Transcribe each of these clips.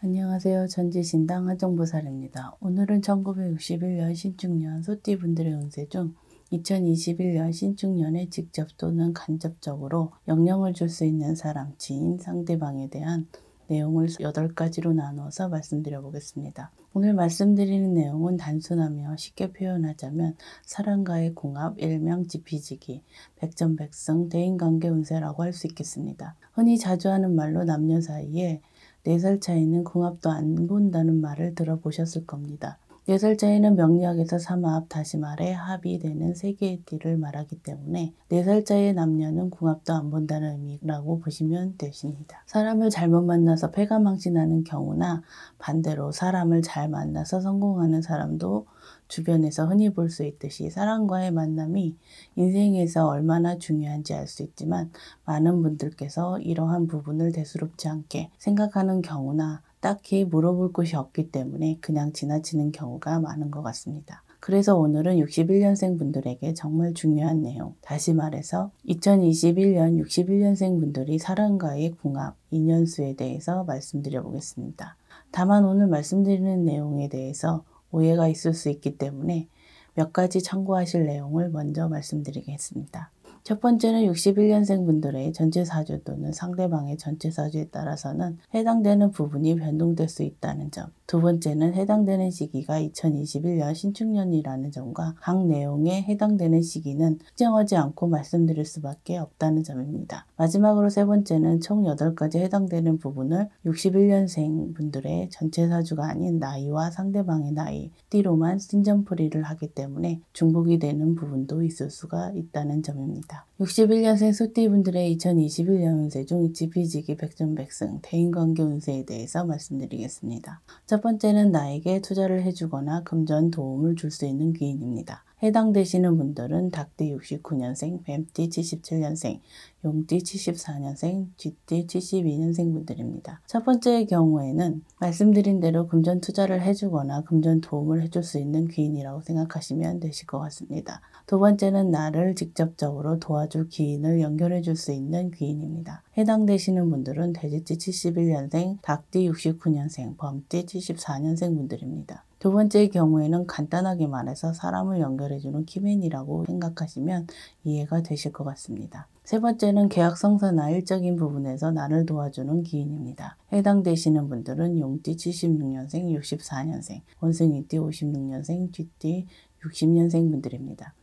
안녕하세요. 전지신당 한정보살입니다. 오늘은 1961년 신축년 소띠분들의 운세 중 2021년 신축년에 직접 또는 간접적으로 영향을 줄 수 있는 사람, 지인, 상대방에 대한 내용을 8가지로 나눠서 말씀드려 보겠습니다. 오늘 말씀드리는 내용은 단순하며 쉽게 표현하자면 사랑과의 궁합 일명 지피지기, 백전백승, 대인관계 운세라고 할 수 있겠습니다. 흔히 자주 하는 말로 남녀 사이에 4살 차이는 궁합도 안 본다는 말을 들어보셨을 겁니다. 4살 차이는 명리학에서 삼합, 다시 말해 합이 되는 세 개의 띠를 말하기 때문에 4살 차이의 남녀는 궁합도 안 본다는 의미라고 보시면 되십니다. 사람을 잘못 만나서 패가 망신하는 경우나 반대로 사람을 잘 만나서 성공하는 사람도 주변에서 흔히 볼 수 있듯이 사람과의 만남이 인생에서 얼마나 중요한지 알 수 있지만 많은 분들께서 이러한 부분을 대수롭지 않게 생각하는 경우나 딱히 물어볼 곳이 없기 때문에 그냥 지나치는 경우가 많은 것 같습니다. 그래서 오늘은 61년생 분들에게 정말 중요한 내용. 다시 말해서 2021년 61년생 분들이 사랑과의 궁합, 인연수에 대해서 말씀드려 보겠습니다. 다만 오늘 말씀드리는 내용에 대해서 오해가 있을 수 있기 때문에 몇 가지 참고하실 내용을 먼저 말씀드리겠습니다. 첫 번째는 61년생 분들의 전체 사주 또는 상대방의 전체 사주에 따라서는 해당되는 부분이 변동될 수 있다는 점. 두 번째는 해당되는 시기가 2021년 신축년이라는 점과 각 내용에 해당되는 시기는 특정하지 않고 말씀드릴 수밖에 없다는 점입니다. 마지막으로 세 번째는 총 8가지 해당되는 부분을 61년생 분들의 전체 사주가 아닌 나이와 상대방의 나이, 띠로만 신전풀이를 하기 때문에 중복이 되는 부분도 있을 수가 있다는 점입니다. 있습니다. 61년생 소띠분들의 2021년 운세 중 지피지기 백전백승 대인관계 운세에 대해서 말씀드리겠습니다. 첫 번째는 나에게 투자를 해주거나 금전 도움을 줄 수 있는 귀인입니다. 해당되시는 분들은 닭띠 69년생, 뱀띠 77년생, 용띠 74년생, 쥐띠 72년생 분들입니다. 첫 번째 경우에는 말씀드린 대로 금전 투자를 해주거나 금전 도움을 해줄 수 있는 귀인이라고 생각하시면 되실 것 같습니다. 두 번째는 나를 직접적으로 도와줄 귀인을 연결해 줄 수 있는 귀인입니다. 해당되시는 분들은 돼지띠 71년생, 닭띠 69년생, 범띠 74년생 분들입니다. 두번째 경우에는 간단하게 말해서 사람을 연결해주는 키맨이라고 생각하시면 이해가 되실 것 같습니다. 세 번째는 계약성사나 일적인 부분에서 나를 도와주는 기인입니다. 해당되시는 분들은 용띠 76년생, 64년생, 원숭이띠 56년생, 쥐띠 60년생 분들입니다.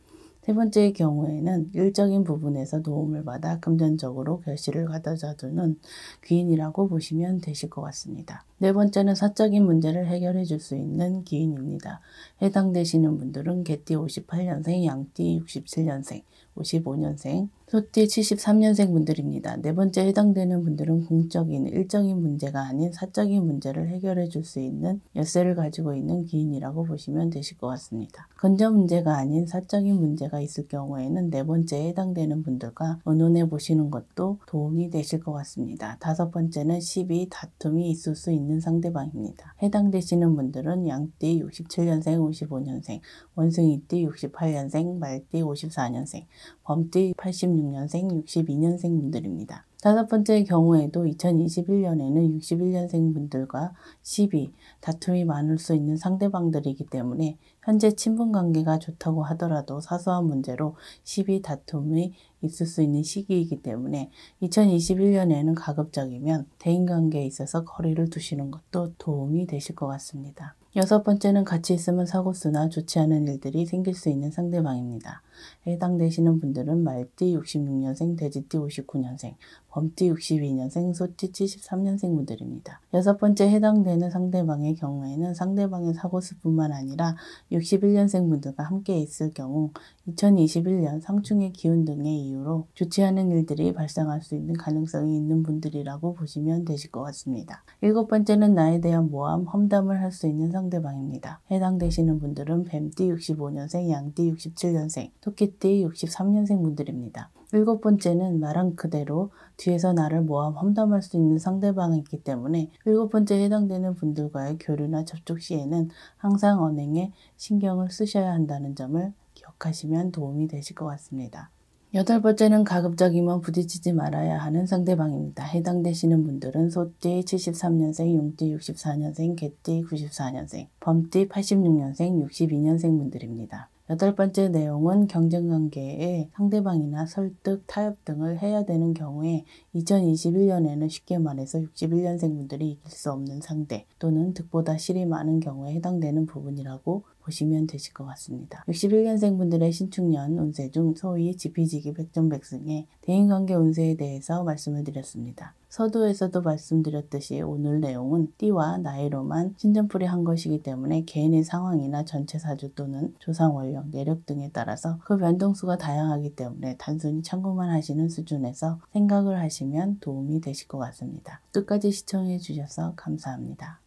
세번째 경우에는 일적인 부분에서 도움을 받아 금전적으로 결실을 가져다 주는 귀인이라고 보시면 되실 것 같습니다. 네 번째는 사적인 문제를 해결해 줄 수 있는 귀인입니다 해당되시는 분들은 개띠 58년생, 양띠 67년생, 55년생, 소띠 73년생 분들입니다. 네 번째 해당되는 분들은 공적인, 일정인 문제가 아닌 사적인 문제를 해결해 줄 수 있는 열쇠를 가지고 있는 기인이라고 보시면 되실 것 같습니다. 건전 문제가 아닌 사적인 문제가 있을 경우에는 네번째 해당되는 분들과 의논해 보시는 것도 도움이 되실 것 같습니다. 다섯 번째는 시비, 다툼이 있을 수 있는 상대방입니다. 해당되시는 분들은 양띠 67년생, 55년생, 원숭이띠 68년생, 말띠 54년생, 범띠 80 2016년생, 62년생 분들입니다. 다섯 번째 경우에도 2021년에는 61년생 분들과 시비, 다툼이 많을 수 있는 상대방들이기 때문에 현재 친분관계가 좋다고 하더라도 사소한 문제로 시비, 다툼이 있을 수 있는 시기이기 때문에 2021년에는 가급적이면 대인관계에 있어서 거리를 두시는 것도 도움이 되실 것 같습니다. 여섯 번째는 같이 있으면 사고수나 좋지 않은 일들이 생길 수 있는 상대방입니다. 해당되시는 분들은 말띠 66년생, 돼지띠 59년생, 범띠 62년생, 소띠 73년생 분들입니다. 여섯 번째 해당되는 상대방의 경우에는 상대방의 사고수뿐만 아니라 61년생 분들과 함께 있을 경우 2021년 상충의 기운 등의 이유로 좋지 않은 일들이 발생할 수 있는 가능성이 있는 분들이라고 보시면 되실 것 같습니다. 일곱 번째는 나에 대한 모함, 험담을 할 수 있는 상대방입니다. 해당되시는 분들은 뱀띠 65년생, 양띠 67년생, 토끼띠 63년생 분들입니다. 일곱 번째는 말한 그대로 뒤에서 나를 모아 험담할 수 있는 상대방이 있기 때문에 일곱 번째 해당되는 분들과의 교류나 접촉 시에는 항상 언행에 신경을 쓰셔야 한다는 점을 기억하시면 도움이 되실 것 같습니다. 여덟 번째는 가급적이면 부딪히지 말아야 하는 상대방입니다. 해당되시는 분들은 소띠 73년생, 용띠 64년생, 개띠 94년생, 범띠 86년생, 62년생 분들입니다. 여덟 번째 내용은 경쟁관계에 상대방이나 설득, 타협 등을 해야 되는 경우에 2021년에는 쉽게 말해서 61년생 분들이 이길 수 없는 상대 또는 득보다 실이 많은 경우에 해당되는 부분이라고 보시면 되실 것 같습니다. 61년생 분들의 신축년 운세 중 소위 지피지기 백전백승의 대인관계 운세에 대해서 말씀을 드렸습니다. 서두에서도 말씀드렸듯이 오늘 내용은 띠와 나이로만 신전풀이 한 것이기 때문에 개인의 상황이나 전체 사주 또는 조상원력, 내력 등에 따라서 그 변동수가 다양하기 때문에 단순히 참고만 하시는 수준에서 생각을 하시면 도움이 되실 것 같습니다. 끝까지 시청해 주셔서 감사합니다.